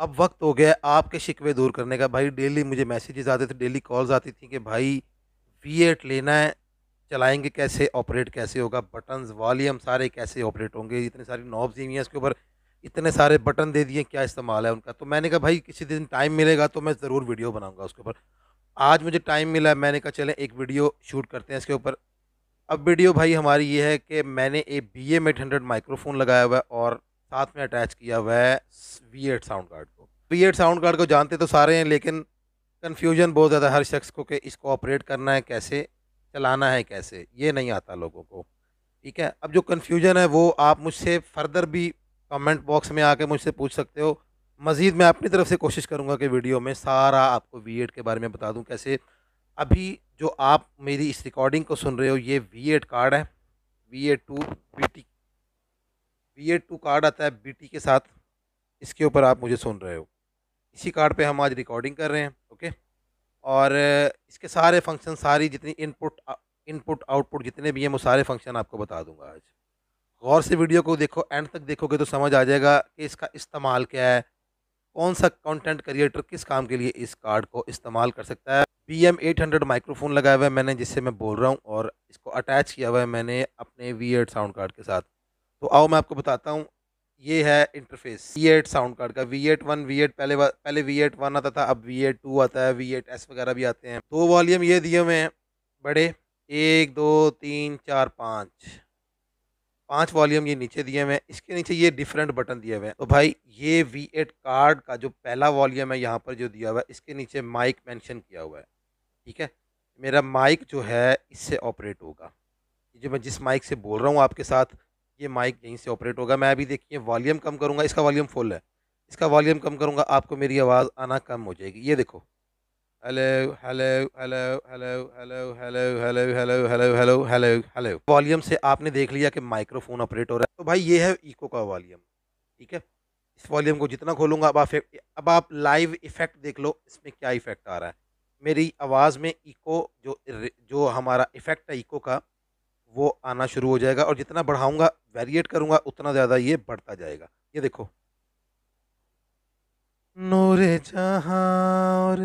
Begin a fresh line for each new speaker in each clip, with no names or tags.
अब वक्त हो गया आपके शिकवे दूर करने का भाई डेली मुझे मैसेजेस आते थे डेली कॉल्स आती थी कि भाई वी लेना है चलाएंगे कैसे ऑपरेट कैसे होगा बटन्स वॉल्यूम सारे कैसे ऑपरेट होंगे इतने सारी नॉब्स दी हुई हैं इसके ऊपर इतने सारे बटन दे दिए क्या इस्तेमाल है उनका तो मैंने कहा भाई किसी दिन टाइम मिलेगा तो मैं ज़रूर वीडियो बनाऊंगा उसके ऊपर आज मुझे टाइम मिला मैंने कहा चलें एक वीडियो शूट करते हैं इसके ऊपर अब वीडियो भाई हमारी ये है कि मैंने एक B M eight hundred microphone लगाया हुआ है और साथ में अटैच किया हुआ है वी एट साउंड कार्ड को वी एट साउंड कार्ड को जानते तो सारे हैं लेकिन कन्फ्यूजन बहुत ज़्यादा हर शख्स को कि इसको ऑपरेट करना है कैसे चलाना है कैसे ये नहीं आता लोगों को ठीक है अब जो कन्फ्यूजन है वो आप मुझसे फर्दर भी कमेंट बॉक्स में आके मुझसे पूछ सकते हो मज़ीद मैं अपनी तरफ से कोशिश करूँगा कि वीडियो में सारा आपको वी के बारे में बता दूँ कैसे अभी जो आप मेरी इस रिकॉर्डिंग को सुन रहे हो ये वी कार्ड है V eight two B add two card आता है बी टी के साथ इसके ऊपर आप मुझे सुन रहे हो इसी कार्ड पे हम आज रिकॉर्डिंग कर रहे हैं ओके और इसके सारे फंक्शन सारी जितनी इनपुट इनपुट आउटपुट जितने भी हैं वो सारे फंक्शन आपको बता दूंगा आज गौर से वीडियो को देखो एंड तक देखोगे तो समझ आ जाएगा कि इसका इस्तेमाल क्या है कौन सा कंटेंट क्रिएटर किस काम के लिए इस कार्ड को इस्तेमाल कर सकता है B M eight hundred microphone लगाया हुआ है मैंने जिससे मैं बोल रहा हूँ और इसको अटैच किया हुआ है मैंने अपने वी एड साउंड कार्ड के साथ तो आओ मैं आपको बताता हूँ ये है interface V eight sound card का V eight one V eight पहले पहले वी एट वन आता था अब वी एट टू आता है वी एट एस वगैरह भी आते हैं दो वॉल्यूम ये दिए हुए हैं बड़े एक दो तीन चार पाँच पांच वॉल्यूम ये नीचे दिए हुए हैं इसके नीचे ये डिफरेंट बटन दिए हुए हैं तो भाई ये वी एट कार्ड का जो पहला वॉल्यूम है यहाँ पर जो दिया हुआ है इसके नीचे माइक मैंशन किया हुआ है ठीक है मेरा माइक जो है इससे ऑपरेट होगा जो मैं जिस माइक से बोल रहा हूँ आपके साथ ये माइक यहीं से ऑपरेट होगा मैं अभी देखिए वॉल्यूम कम करूँगा इसका वॉल्यूम फुल है इसका वॉल्यूम कम करूँगा आपको मेरी आवाज़ आना कम हो जाएगी ये देखो hello hello hello hello hello hello hello hello hello hello hello hello volume से आपने देख लिया कि माइक्रोफोन ऑपरेट हो रहा है तो भाई ये है इको का वॉल्यूम ठीक है इस वॉल्यूम को जितना खोलूँगा अब आप अब आप लाइव इफ़ेक्ट देख लो इसमें क्या इफ़ेक्ट आ रहा है मेरी आवाज़ में इको जो जो हमारा इफ़ेक्ट है इको का वो आना शुरू हो जाएगा और जितना बढ़ाऊंगा वेरिएट करूंगा उतना ज़्यादा ये बढ़ता जाएगा ये देखो नूरे जहाँ और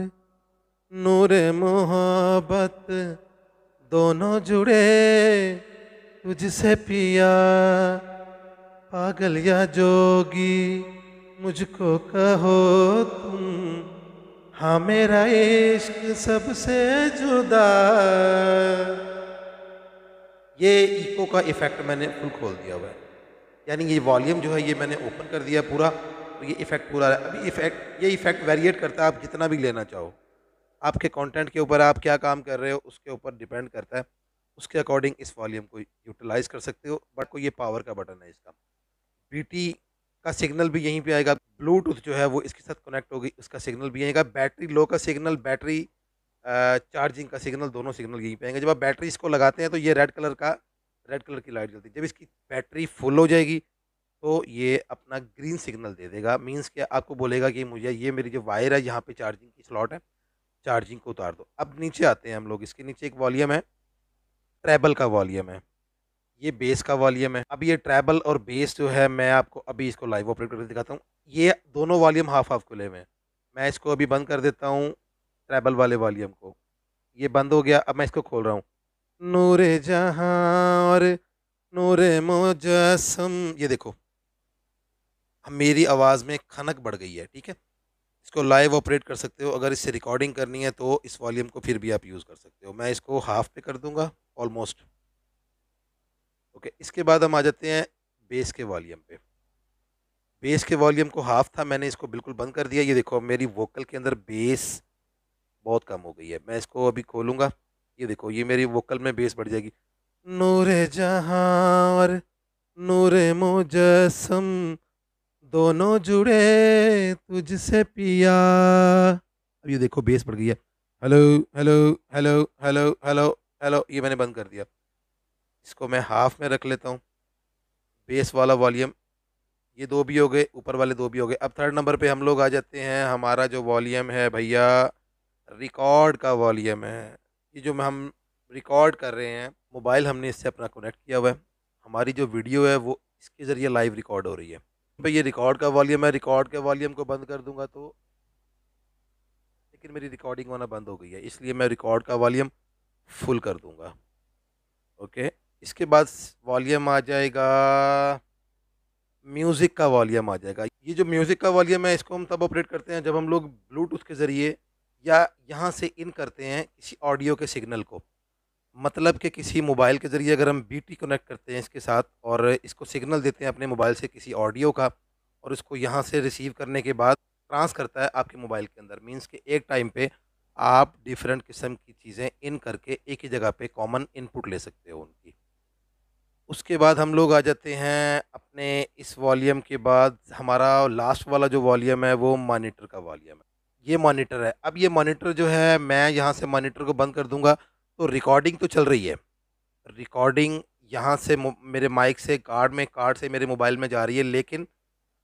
मोहब्बत दोनों जुड़े तुझसे पिया पागल या जोगी मुझको कहो तुम हाँ मेरा इश्क सबसे जुदा ये इको का इफेक्ट मैंने फुल खोल दिया हुआ है यानी ये वॉल्यूम जो है ये मैंने ओपन कर दिया पूरा तो ये इफेक्ट पूरा है अभी इफेक्ट ये इफेक्ट वेरिएट करता है आप जितना भी लेना चाहो आपके कंटेंट के ऊपर आप क्या काम कर रहे हो उसके ऊपर डिपेंड करता है उसके अकॉर्डिंग इस वॉल्यूम को यूटिलाइज कर सकते हो बट को ये पावर का बटन है इसका बी का सिग्नल भी यहीं पर आएगा ब्लूटूथ जो है वो इसके साथ कनेक्ट होगी उसका सिग्नल भी आएगा बैटरी लो का सिग्नल बैटरी चार्जिंग का सिग्नल दोनों सिग्नल यहीं पे आएंगे जब आप बैटरी इसको लगाते हैं तो ये रेड कलर का रेड कलर की लाइट जलती है जब इसकी बैटरी फुल हो जाएगी तो ये अपना ग्रीन सिग्नल दे देगा मींस कि आपको बोलेगा कि मुझे ये मेरी जो वायर है यहाँ पे चार्जिंग की स्लॉट है चार्जिंग को उतार दो अब नीचे आते हैं हम लोग इसके नीचे एक वॉल्यूम है ट्रैबल का वॉल्यूम है ये बेस का वॉल्यूम है अब ये ट्रैबल और बेस जो है मैं आपको अभी इसको लाइव ऑपरेट करके दिखाता हूँ ये दोनों वॉल्यूम हाफ हाफ खुले हुए हैं मैं इसको अभी बंद कर देता हूँ ट्रैबल वाले वॉल्यूम को ये बंद हो गया अब मैं इसको खोल रहा हूँ नूर जहाँ और नूर मोजसम ये देखो हम मेरी आवाज़ में खनक बढ़ गई है ठीक है इसको लाइव ऑपरेट कर सकते हो अगर इससे रिकॉर्डिंग करनी है तो इस वॉल्यूम को फिर भी आप यूज़ कर सकते हो मैं इसको हाफ पे कर दूंगा ऑलमोस्ट ओके इसके बाद हम आ जाते हैं बेस के वॉल्यूम पे बेस के वॉल्यूम को हाफ था मैंने इसको बिल्कुल बंद कर दिया ये देखो मेरी वोकल के अंदर बेस बहुत कम हो गई है मैं इसको अभी खोलूँगा ये देखो ये मेरी वोकल में बेस बढ़ जाएगी नूर जहाँ और नूर मुजस्म दोनों जुड़े तुझसे पिया अब ये देखो बेस बढ़ गई है hello hello hello hello hello hello ये मैंने बंद कर दिया इसको मैं हाफ़ में रख लेता हूँ बेस वाला वॉल्यूम ये दो भी हो गए ऊपर वाले दो भी हो गए अब थर्ड नंबर पे हम लोग आ जाते हैं हमारा जो वॉल्यूम है भैया रिकॉर्ड का वॉल्यूम है ये जो हम रिकॉर्ड कर रहे हैं मोबाइल हमने इससे अपना कनेक्ट किया हुआ है हमारी जो वीडियो है वो इसके ज़रिए लाइव रिकॉर्ड हो रही है भाई तो ये रिकॉर्ड का वॉल्यूम है रिकॉर्ड के वॉल्यूम को बंद कर दूंगा तो लेकिन मेरी रिकॉर्डिंग होना बंद हो गई है इसलिए मैं रिकॉर्ड का वॉल्यूम फुल कर दूंगा ओके इसके बाद वॉल्यूम आ जाएगा म्यूज़िक का वॉल्यूम आ जाएगा ये जो म्यूज़िक का वॉल्यूम है इसको हम तब ऑपरेट करते हैं जब हम लोग ब्लूटूथ के ज़रिए या यहाँ से इन करते हैं किसी ऑडियो के सिग्नल को मतलब कि किसी मोबाइल के ज़रिए अगर हम बीटी कनेक्ट करते हैं इसके साथ और इसको सिग्नल देते हैं अपने मोबाइल से किसी ऑडियो का और इसको यहाँ से रिसीव करने के बाद ट्रांस करता है आपके मोबाइल के अंदर मीन्स कि एक टाइम पर आप डिफरेंट किस्म की चीज़ें इन करके एक ही जगह पर कॉमन इनपुट ले सकते हो उनकी उसके बाद हम लोग आ जाते हैं अपने इस वॉल्यूम के बाद हमारा लास्ट वाला जो वॉल्यूम है वो मॉनिटर का वॉल्यूम है ये मॉनिटर है अब ये मॉनिटर जो है मैं यहाँ से मॉनिटर को बंद कर दूँगा तो रिकॉर्डिंग तो चल रही है रिकॉर्डिंग यहाँ से मेरे माइक से कार्ड में कार्ड से मेरे मोबाइल में जा रही है लेकिन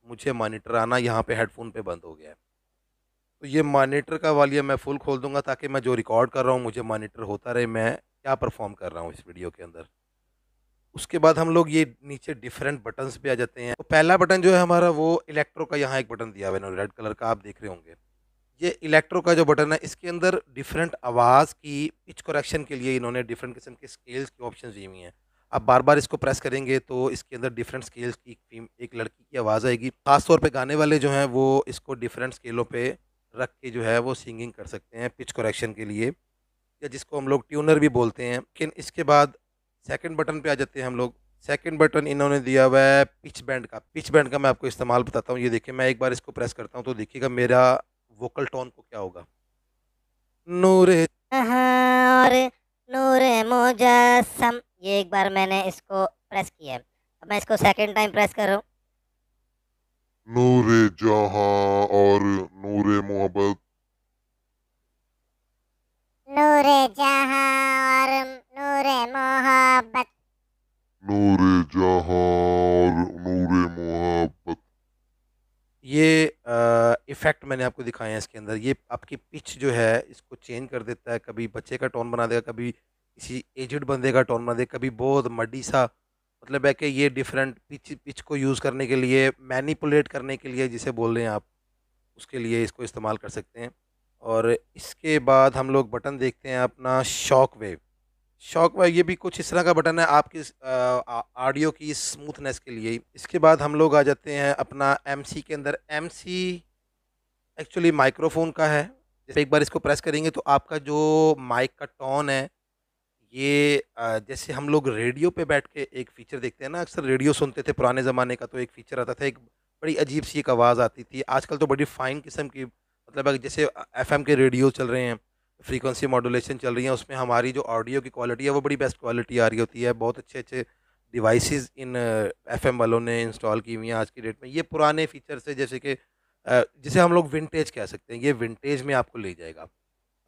मुझे मॉनिटर आना यहाँ पे हेडफोन पे बंद हो गया है तो ये मॉनिटर का वालिया मैं फुल खोल दूंगा ताकि मैं जो रिकॉर्ड कर रहा हूँ मुझे मॉनिटर होता रहे मैं क्या परफॉर्म कर रहा हूँ इस वीडियो के अंदर उसके बाद हम लोग ये नीचे डिफरेंट बटन्स पे आ जाते हैं तो पहला बटन जो है हमारा वो इलेक्ट्रो का यहाँ एक बटन दिया हुआ है रेड कलर का आप देख रहे होंगे ये इलेक्ट्रो का जो बटन है इसके अंदर डिफरेंट आवाज़ की पिच करेक्शन के लिए इन्होंने डिफरेंट किस्म के स्केल्स की ऑप्शन दी हुई हैं आप बार बार इसको प्रेस करेंगे तो इसके अंदर डिफरेंट स्केल्स की एक लड़की की आवाज़ आएगी ख़ासतौर पे गाने वाले जो हैं वो इसको डिफरेंट स्केलों पे रख के जो है वो सिंगिंग कर सकते हैं पिच करेक्शन के लिए या जिसको हम लोग ट्यूनर भी बोलते हैं लेकिन इसके बाद सेकेंड बटन पर आ जाते हैं हम लोग सेकेंड बटन इन्होंने दिया हुआ है पिच बैंड का पिच बैंड का मैं आपको इस्तेमाल बताता हूँ ये देखिए मैं एक बार इसको प्रेस करता हूँ तो देखिएगा मेरा वोकल टोन को क्या होगा नूरे और नूर मुजस्म ये एक बार मैंने इसको प्रेस किया है अब मैं इसको सेकंड टाइम प्रेस कर रहा हूँ नूरे जहां और नूरे मोहब्बत नूरे जहाँ और नूर मोहब्बत नूरे जहाँ और नूर मोहब्बत ये इफ़ेक्ट मैंने आपको दिखाया है इसके अंदर ये आपकी पिच जो है इसको चेंज कर देता है कभी बच्चे का टोन बना देगा कभी किसी एजड बंदे का टोन बना देगा कभी बहुत मडी सा मतलब है कि ये डिफरेंट पिच पिच को यूज़ करने के लिए मैनिपुलेट करने के लिए जिसे बोल रहे हैं आप उसके लिए इसको इस्तेमाल कर सकते हैं और इसके बाद हम लोग बटन देखते हैं अपना शॉक वेव शौक में ये भी कुछ इस तरह का बटन है आपकी ऑडियो की स्मूथनेस के लिए इसके बाद हम लोग आ जाते हैं अपना एमसी के अंदर एमसी एक्चुअली माइक्रोफोन का है जैसे एक बार इसको प्रेस करेंगे तो आपका जो माइक का टोन है ये जैसे हम लोग रेडियो पे बैठ के एक फ़ीचर देखते हैं ना अक्सर रेडियो सुनते थे पुराने ज़माने का तो एक फ़ीचर आता था एक बड़ी अजीब सी एक आवाज़ आती थी आजकल तो बड़ी फ़ाइन किस्म की मतलब जैसे एफएम के रेडियो चल रहे हैं फ्रीक्वेंसी मॉडुलेशन चल रही है उसमें हमारी जो ऑडियो की क्वालिटी है वो बड़ी बेस्ट क्वालिटी आ रही होती है बहुत अच्छे अच्छे डिवाइस इन एफ एम वालों ने इंस्टॉल की हुई हैं आज की डेट में ये पुराने फीचर्स है जैसे कि जिसे हम लोग विंटेज कह सकते हैं ये विंटेज में आपको ले जाएगा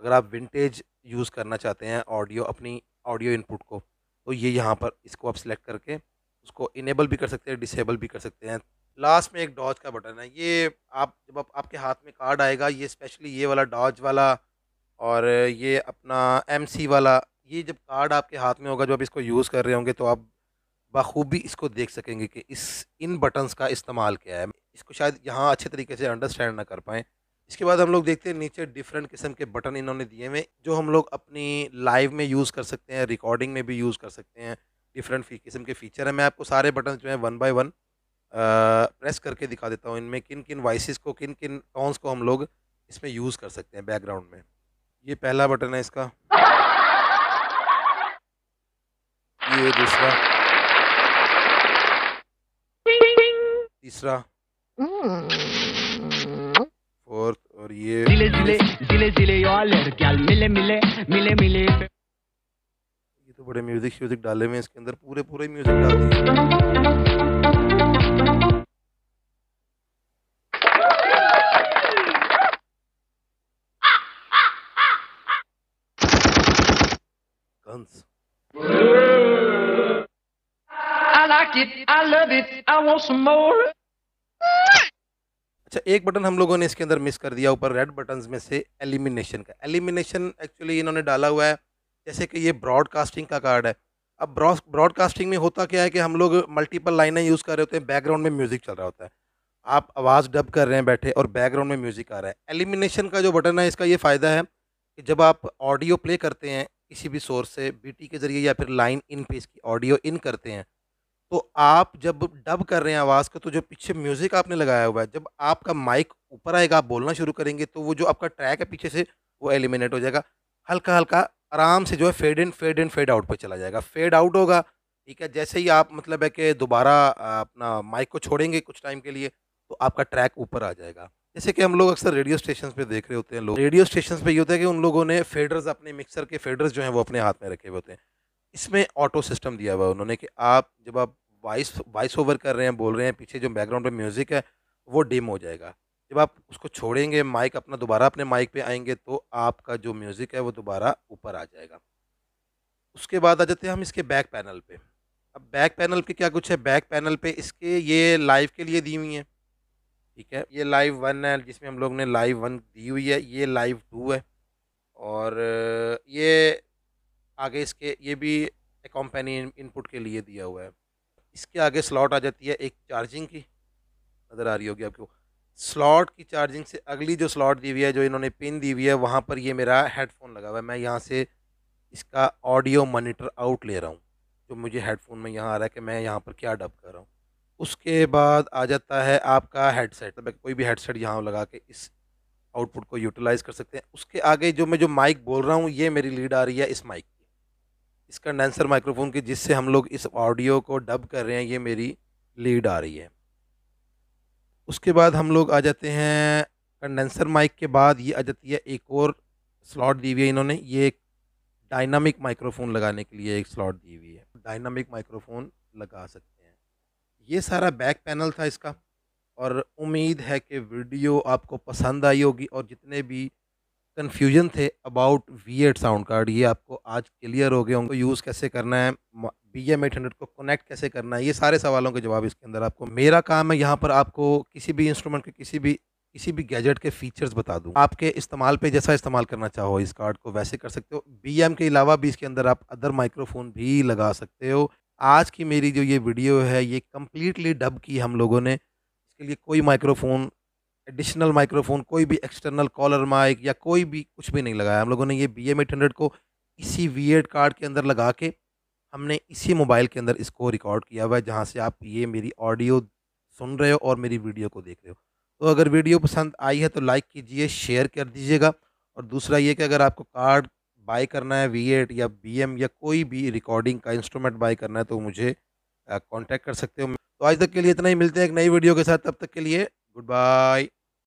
अगर आप विंटेज यूज़ करना चाहते हैं ऑडियो अपनी ऑडियो इनपुट को तो ये यहाँ पर इसको आप सिलेक्ट करके उसको इनेबल भी कर सकते हैं डिसेबल भी कर सकते हैं लास्ट में एक डॉज का बटन है ये आप जब आप, आपके हाथ में कार्ड आएगा ये स्पेशली ये वाला डॉज वाला और ये अपना सी वाला ये जब कार्ड आपके हाथ में होगा जो आप इसको यूज़ कर रहे होंगे तो आप बखूबी इसको देख सकेंगे कि इस इन बटन्स का इस्तेमाल क्या है इसको शायद यहाँ अच्छे तरीके से अंडरस्टैंड ना कर पाएँ इसके बाद हम लोग देखते हैं नीचे डिफरेंट किस्म के बटन इन्होंने दिए हुए जो हम लोग अपनी लाइव में यूज़ कर सकते हैं रिकॉर्डिंग में भी यूज़ कर सकते हैं डिफरेंट किस्म के फ़ीचर हैं मैं आपको सारे बटन जो हैं वन बाई वन प्रेस करके दिखा देता हूँ इनमें किन किन वॉइस को किन किन टॉन्स को हम लोग इसमें यूज़ कर सकते हैं बैकग्राउंड में ये पहला बटन है इसका ये दूसरा तीसरा फोर्थ और ये जिले जिले जिले जिले लड़कियां मिले मिले मिले मिले ये तो बड़े म्यूजिक श्यूजिक डाले हुए इसके अंदर पूरे पूरे म्यूजिक डाले हैं like it, I love it, I want some more. अच्छा एक बटन हम लोगों ने इसके अंदर मिस कर दिया ऊपर रेड बटन में से एलिमिनेशन का एलिमिनेशन एक्चुअली इन्होंने डाला हुआ है जैसे कि ये ब्रॉडकास्टिंग का कार्ड है अब ब्रॉडकास्टिंग में होता क्या है कि हम लोग मल्टीपल लाइनें यूज़ कर रहे होते हैं बैकग्राउंड में म्यूज़िक चल रहा होता है आप आवाज़ डब कर रहे हैं बैठे और बैकग्राउंड में म्यूज़िक आ रहा है एलिमिनेशन का जो बटन है इसका ये फ़ायदा है कि जब आप ऑडियो प्ले करते हैं किसी भी सोर्स से बी के ज़रिए या फिर लाइन इन पे इसकी ऑडियो इन करते हैं तो आप जब डब कर रहे हैं आवाज़ को तो जो पीछे म्यूज़िक आपने लगाया हुआ है जब आपका माइक ऊपर आएगा आप बोलना शुरू करेंगे तो वो जो आपका ट्रैक है पीछे से वो एलिमिनेट हो जाएगा हल्का हल्का आराम से जो है fade in fade in fade out पर चला जाएगा फेड आउट होगा ठीक है जैसे ही आप मतलब है कि दोबारा अपना माइक को छोड़ेंगे कुछ टाइम के लिए तो आपका ट्रैक ऊपर आ जाएगा जैसे कि हम लोग अक्सर रेडियो स्टेशन पे देख रहे होते हैं लोग रेडियो स्टेशन पे ये होता है कि उन लोगों ने फेडर्स अपने मिक्सर के फेडर्स जो हैं वो अपने हाथ में रखे हुए होते हैं इसमें ऑटो सिस्टम दिया हुआ है उन्होंने कि आप जब आप वॉइस वॉइस ओवर कर रहे हैं बोल रहे हैं पीछे जो बैकग्राउंड पे म्यूज़िक है वो डिम हो जाएगा जब आप उसको छोड़ेंगे माइक अपना दोबारा अपने माइक पे आएंगे तो आपका जो म्यूज़िक है वो दोबारा ऊपर आ जाएगा उसके बाद आ जाते हैं हम इसके बैक पैनल पे अब बैक पैनल पे क्या कुछ है बैक पैनल पे इसके ये लाइव के लिए दी हुई हैं ठीक है ये लाइव वन है जिसमें हम लोग ने लाइव वन दी हुई है ये लाइव टू है और ये आगे इसके ये भी कंपनी इनपुट के लिए दिया हुआ है इसके आगे स्लॉट आ जाती है एक चार्जिंग की नज़र आ रही होगी आपको स्लॉट की चार्जिंग से अगली जो स्लॉट दी हुई है जो इन्होंने पिन दी हुई है वहाँ पर ये मेरा हेडफोन लगा हुआ है मैं यहाँ से इसका ऑडियो मॉनिटर आउट ले रहा हूँ जो मुझे हेडफोन में यहाँ आ रहा है कि मैं यहाँ पर क्या डब कर रहा हूँ उसके बाद आ जाता है आपका हेडसेट तो कोई भी हेडसेट यहाँ लगा के इस आउटपुट को यूटिलाइज़ कर सकते हैं उसके आगे जो मैं जो माइक बोल रहा हूँ ये मेरी लीड आ रही है इस माइक की इस कंडेंसर माइक्रोफोन की जिससे हम लोग इस ऑडियो को डब कर रहे हैं ये मेरी लीड आ रही है उसके बाद हम लोग आ जाते हैं कंडेंसर माइक के बाद ये आ जाती है एक और स्लॉट दी हुई है इन्होंने ये एक डायनामिक माइक्रोफोन लगाने के लिए एक स्लॉट दी हुई है डायनामिक माइक्रोफोन लगा सकते हैं ये सारा बैक पैनल था इसका और उम्मीद है कि वीडियो आपको पसंद आई होगी और जितने भी कन्फ्यूजन थे about V eight sound card ये आपको आज क्लियर हो गए होंगे यूज़ कैसे करना है बी एम एट हंड्रेड को कनेक्ट कैसे करना है ये सारे सवालों के जवाब इसके अंदर आपको मेरा काम है यहाँ पर आपको किसी भी इंस्ट्रूमेंट के किसी भी किसी भी गैजेट के फीचर्स बता दूँ आपके इस्तेमाल पे जैसा इस्तेमाल करना चाहो इस कार्ड को वैसे कर सकते हो एम के अलावा भी इसके अंदर आप अदर माइक्रोफोन भी लगा सकते हो आज की मेरी जो ये वीडियो है ये कम्प्लीटली डब की हम लोगों ने इसके लिए कोई माइक्रोफोन एडिशनल माइक्रोफोन कोई भी एक्सटर्नल कॉलर माइक या कोई भी कुछ भी नहीं लगाया हम लोगों ने ये बी एम एट हंड्रेड को इसी वी एड कार्ड के अंदर लगा के हमने इसी मोबाइल के अंदर इसको रिकॉर्ड किया हुआ है जहाँ से आप ये मेरी ऑडियो सुन रहे हो और मेरी वीडियो को देख रहे हो तो अगर वीडियो पसंद आई है तो लाइक कीजिए शेयर कर दीजिएगा और दूसरा ये कि अगर आपको कार्ड बाय करना है वी एट या बी एम या कोई भी रिकॉर्डिंग का इंस्ट्रूमेंट बाय करना है तो मुझे कांटेक्ट uh, कर सकते हो तो आज तक के लिए इतना ही मिलते हैं एक नई वीडियो के साथ तब तक के लिए गुड बाय